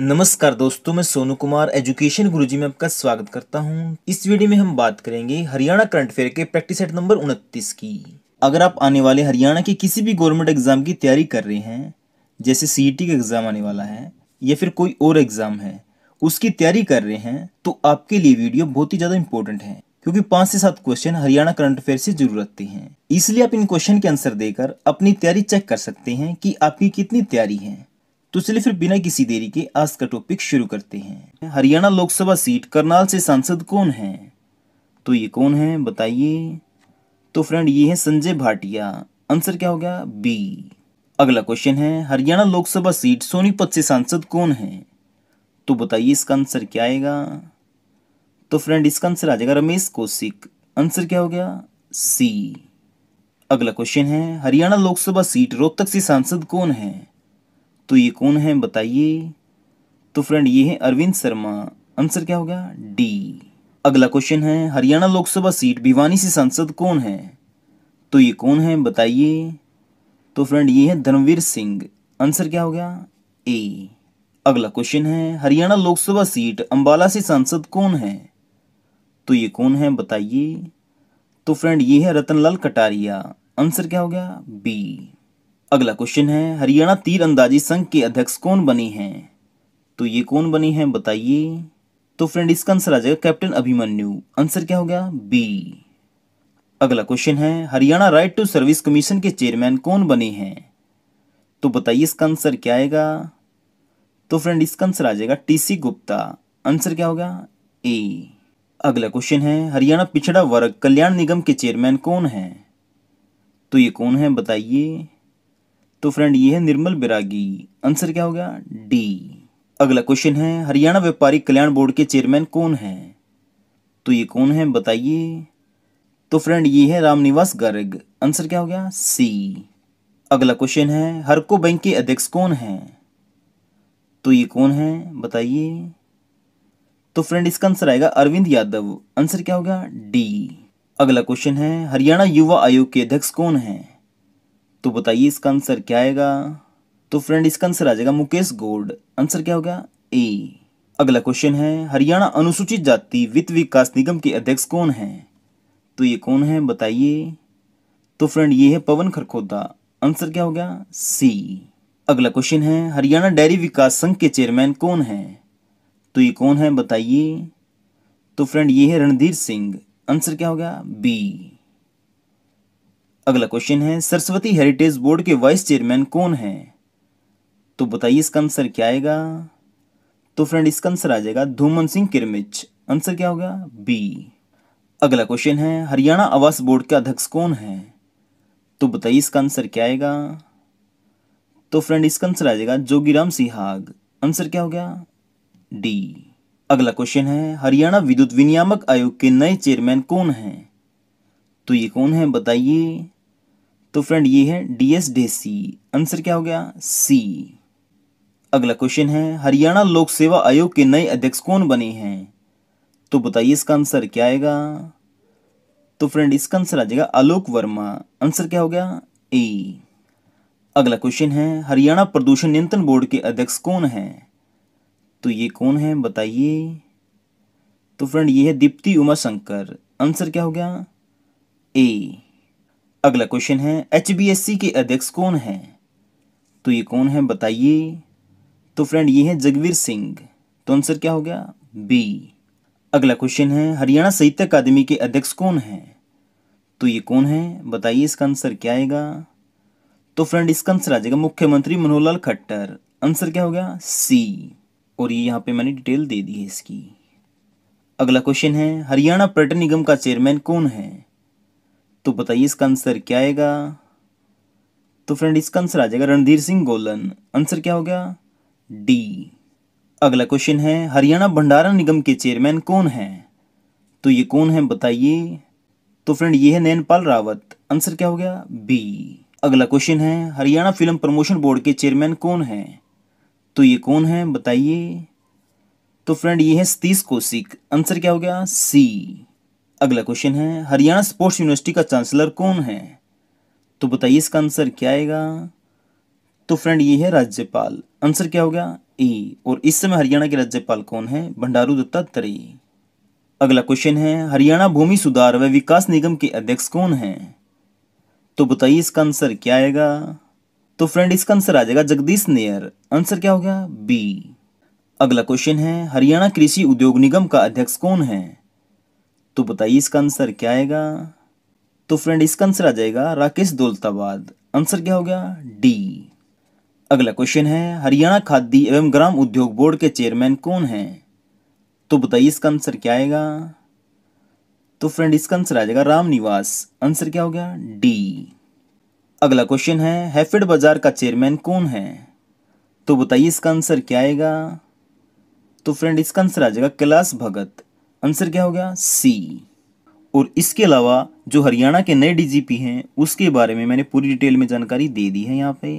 नमस्कार दोस्तों मैं सोनू कुमार एजुकेशन गुरुजी में आपका स्वागत करता हूं इस वीडियो में हम बात करेंगे हरियाणा करंट अफेयर के प्रैक्टिस सेट नंबर उनतीस की अगर आप आने वाले हरियाणा के किसी भी गवर्नमेंट एग्जाम की तैयारी कर रहे हैं जैसे सी e का एग्जाम आने वाला है या फिर कोई और एग्जाम है उसकी तैयारी कर रहे हैं तो आपके लिए वीडियो बहुत ही ज़्यादा इंपॉर्टेंट है क्योंकि पांच से सात क्वेश्चन हरियाणा करंट अफेयर से जरूर रखते हैं इसलिए आप इन क्वेश्चन के आंसर देकर अपनी तैयारी चेक कर सकते हैं कि आपकी कितनी तैयारी है तो चलिए फिर बिना किसी देरी के आज का टॉपिक शुरू करते हैं हरियाणा लोकसभा सीट करनाल से सांसद कौन है तो ये कौन है बताइए तो फ्रेंड ये है संजय भाटिया आंसर क्या हो गया बी अगला क्वेश्चन है हरियाणा लोकसभा सीट सोनीपत से सांसद कौन है तो बताइए इसका आंसर क्या आएगा तो फ्रेंड इसका आंसर आ जाएगा रमेश कौशिक आंसर क्या हो गया सी अगला क्वेश्चन है हरियाणा लोकसभा सीट रोहतक से सांसद कौन है तो ये कौन है बताइए तो फ्रेंड ये है अरविंद शर्मा आंसर क्या होगा डी अगला क्वेश्चन है हरियाणा लोकसभा सीट भिवानी से सांसद कौन है तो ये कौन है बताइए तो फ्रेंड ये है धर्मवीर सिंह आंसर क्या हो गया ए अगला क्वेश्चन है हरियाणा लोकसभा सीट अंबाला से सांसद कौन है तो ये कौन है बताइए तो फ्रेंड ये है रतनलाल कटारिया आंसर क्या हो गया बी अगला क्वेश्चन है हरियाणा अंदाजी संघ के अध्यक्ष कौन बने हैं तो ये कौन बने हैं बताइए तो फ्रेंड इसका आंसर आ जाएगा कैप्टन अभिमन्यु आंसर क्या हो गया बी अगला क्वेश्चन है Haryana right to service commission के चेयरमैन कौन बने हैं तो बताइए इसका आंसर क्या आएगा तो फ्रेंड इसका आंसर आ जाएगा टीसी गुप्ता आंसर क्या होगा ए अगला क्वेश्चन है हरियाणा पिछड़ा वर्ग कल्याण निगम के चेयरमैन कौन हैं तो ये कौन है बताइए तो फ्रेंड ये है निर्मल बिरागी आंसर क्या हो गया डी अगला क्वेश्चन है हरियाणा व्यापारी कल्याण बोर्ड के चेयरमैन कौन हैं तो ये कौन है बताइए तो फ्रेंड ये है रामनिवास गर्ग आंसर क्या हो गया सी अगला क्वेश्चन है हरको बैंक के अध्यक्ष कौन हैं तो ये कौन है बताइए तो फ्रेंड इसका आंसर आएगा अरविंद यादव आंसर क्या होगा डी अगला क्वेश्चन है हरियाणा युवा आयोग के अध्यक्ष कौन हैं तो बताइए इसका आंसर क्या आएगा तो फ्रेंड इसका आंसर आ जाएगा मुकेश गोल्ड आंसर क्या हो गया ए अगला क्वेश्चन है हरियाणा अनुसूचित जाति वित्त विकास निगम के अध्यक्ष कौन हैं तो ये कौन है बताइए तो फ्रेंड ये है पवन खरखोदा आंसर क्या हो गया सी अगला क्वेश्चन है हरियाणा डेयरी विकास संघ के चेयरमैन कौन हैं तो ये कौन है बताइए तो फ्रेंड ये है रणधीर सिंह आंसर क्या हो गया बी अगला क्वेश्चन है सरस्वती हेरिटेज बोर्ड के वाइस चेयरमैन कौन है तो बताइए इसका आंसर क्या आएगा तो फ्रेंड इसका आंसर आ जाएगा धूमन सिंह किरमिच आंसर क्या होगा बी अगला क्वेश्चन है हरियाणा आवास बोर्ड के अध्यक्ष कौन है तो बताइए इसका आंसर क्या आएगा तो फ्रेंड इसका आंसर आ जाएगा जोगीराम सिहाग आंसर क्या हो गया डी अगला क्वेश्चन है हरियाणा विद्युत विनियामक आयोग के नए चेयरमैन कौन हैं तो ये कौन है बताइए तो फ्रेंड ये है D S D C answer क्या हो गया सी अगला क्वेश्चन है हरियाणा लोक सेवा आयोग के नए अध्यक्ष कौन बने हैं तो बताइए इसका आंसर क्या आएगा तो फ्रेंड इसका आंसर आ जाएगा आलोक वर्मा आंसर क्या हो गया ए अगला क्वेश्चन है हरियाणा प्रदूषण नियंत्रण बोर्ड के अध्यक्ष कौन हैं तो ये कौन है बताइए तो फ्रेंड ये है दीप्ति उमाशंकर आंसर क्या हो गया ए अगला क्वेश्चन है एच के अध्यक्ष कौन है तो ये कौन है बताइए तो फ्रेंड ये है जगवीर सिंह तो आंसर क्या हो गया बी अगला क्वेश्चन है हरियाणा साहित्य अकादमी के अध्यक्ष कौन है तो ये कौन है बताइए इसका आंसर क्या आएगा तो फ्रेंड इसका आंसर आ जाएगा मुख्यमंत्री मनोहर लाल खट्टर आंसर क्या हो गया सी और ये यहाँ पे मैंने डिटेल दे दी है इसकी अगला क्वेश्चन है हरियाणा पर्यटन निगम का चेयरमैन कौन है तो बताइए इसका आंसर क्या आएगा तो फ्रेंड इसका आंसर आ जाएगा रणधीर सिंह गोलन आंसर क्या हो गया डी अगला क्वेश्चन है हरियाणा भंडारा निगम के चेयरमैन कौन है तो ये कौन है बताइए तो फ्रेंड ये है नैनपाल रावत आंसर क्या हो गया बी अगला क्वेश्चन है हरियाणा फिल्म प्रमोशन बोर्ड के चेयरमैन कौन है तो ये कौन है बताइए तो फ्रेंड ये है सतीश कौशिक आंसर क्या हो गया सी अगला क्वेश्चन है हरियाणा स्पोर्ट्स यूनिवर्सिटी का चांसलर कौन है तो बताइए इसका आंसर क्या आएगा तो फ्रेंड ये है राज्यपाल आंसर क्या हो गया ई और इस समय हरियाणा के राज्यपाल कौन है भंडारू दत्तात्रेय अगला क्वेश्चन है हरियाणा भूमि सुधार व विकास निगम के अध्यक्ष कौन है तो बताइए इसका आंसर क्या आएगा तो फ्रेंड इसका आंसर आ जाएगा जगदीश नेयर आंसर क्या हो गया बी अगला क्वेश्चन है हरियाणा कृषि उद्योग निगम का अध्यक्ष कौन है तो बताइए इसका आंसर क्या आएगा तो फ्रेंड इसका आंसर आ जाएगा राकेश दौलताबाद आंसर क्या हो गया डी अगला क्वेश्चन है हरियाणा खादी एवं ग्राम उद्योग बोर्ड के चेयरमैन कौन हैं तो बताइए इसका आंसर क्या आएगा तो फ्रेंड इसका आंसर आ जाएगा रामनिवास आंसर क्या हो गया डी अगला क्वेश्चन है हैफेड बाजार का चेयरमैन कौन है तो बताइए इसका आंसर क्या आएगा तो फ्रेंड इसका आंसर आ जाएगा कैलाश भगत आंसर क्या हो गया सी और इसके अलावा जो हरियाणा के नए डीजीपी हैं उसके बारे में मैंने पूरी डिटेल में जानकारी दे दी है यहाँ पे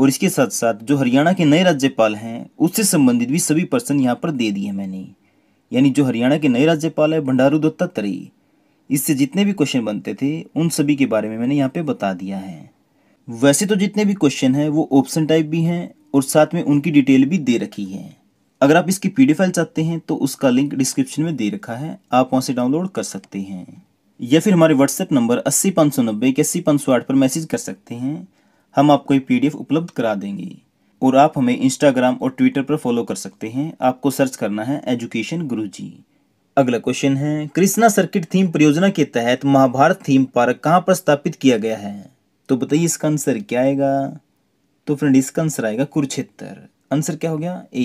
और इसके साथ साथ जो हरियाणा के नए राज्यपाल हैं उससे संबंधित भी सभी पर्सन यहाँ पर दे दिए हैं मैंने यानी जो हरियाणा के नए राज्यपाल है भंडारू दत्तात्रेय इससे जितने भी क्वेश्चन बनते थे उन सभी के बारे में मैंने यहाँ पे बता दिया है वैसे तो जितने भी क्वेश्चन हैं वो ऑप्शन टाइप भी हैं और साथ में उनकी डिटेल भी दे रखी है अगर आप इसकी पी फाइल चाहते हैं तो उसका लिंक डिस्क्रिप्शन में दे रखा है आप वहाँ से डाउनलोड कर सकते हैं या फिर हमारे व्हाट्सएप नंबर अस्सी पाँच सौ नब्बे इक्यासी पाँच सौ आठ पर मैसेज कर सकते हैं हम आपको ये पीडीएफ उपलब्ध करा देंगे और आप हमें इंस्टाग्राम और ट्विटर पर फॉलो कर सकते हैं आपको सर्च करना है एजुकेशन गुरुजी अगला क्वेश्चन है कृष्णा सर्किट थीम परियोजना के तहत महाभारत थीम पार्क कहाँ पर स्थापित किया गया है तो बताइए इसका आंसर क्या आएगा तो फ्रेंड इसका आंसर आएगा कुरुक्षेत्र आंसर क्या हो गया ए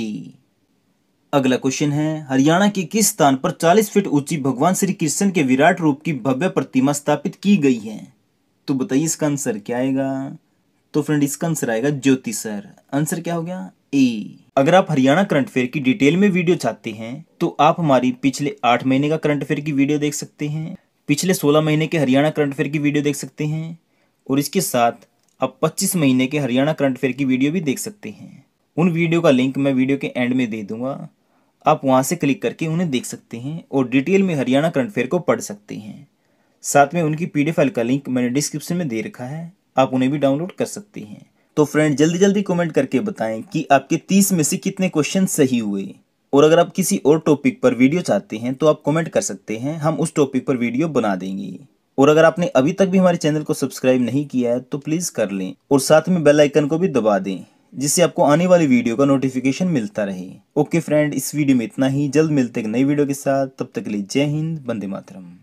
अगला क्वेश्चन है हरियाणा के किस स्थान पर 40 फीट ऊंची भगवान श्री कृष्ण के विराट रूप की भव्य प्रतिमा स्थापित की गई है तो बताइए इसका आंसर क्या आएगा तो फ्रेंड इसका आंसर आएगा ज्योति सर आंसर क्या हो गया ए अगर आप हरियाणा करंट अफेयर की डिटेल में वीडियो चाहते हैं तो आप हमारी पिछले आठ महीने का करंट अफेयर की वीडियो देख सकते हैं पिछले सोलह महीने के हरियाणा करंट अफेयर की वीडियो देख सकते हैं और इसके साथ आप पच्चीस महीने के हरियाणा करंट अफेयर की वीडियो भी देख सकते हैं उन वीडियो का लिंक मैं वीडियो के एंड में दे दूंगा आप वहाँ से क्लिक करके उन्हें देख सकते हैं और डिटेल में हरियाणा करंट अफेयर को पढ़ सकते हैं साथ में उनकी पी फाइल का लिंक मैंने डिस्क्रिप्शन में दे रखा है आप उन्हें भी डाउनलोड कर सकते हैं तो फ्रेंड जल्दी जल्दी कमेंट करके बताएं कि आपके तीस में से कितने क्वेश्चन सही हुए और अगर आप किसी और टॉपिक पर वीडियो चाहते हैं तो आप कमेंट कर सकते हैं हम उस टॉपिक पर वीडियो बना देंगे और अगर आपने अभी तक भी हमारे चैनल को सब्सक्राइब नहीं किया है तो प्लीज़ कर लें और साथ में बेल आइकन को भी दबा दें जिससे आपको आने वाली वीडियो का नोटिफिकेशन मिलता रहे ओके फ्रेंड इस वीडियो में इतना ही जल्द मिलते एक नई वीडियो के साथ तब तक के लिए जय हिंद बंदे मातरम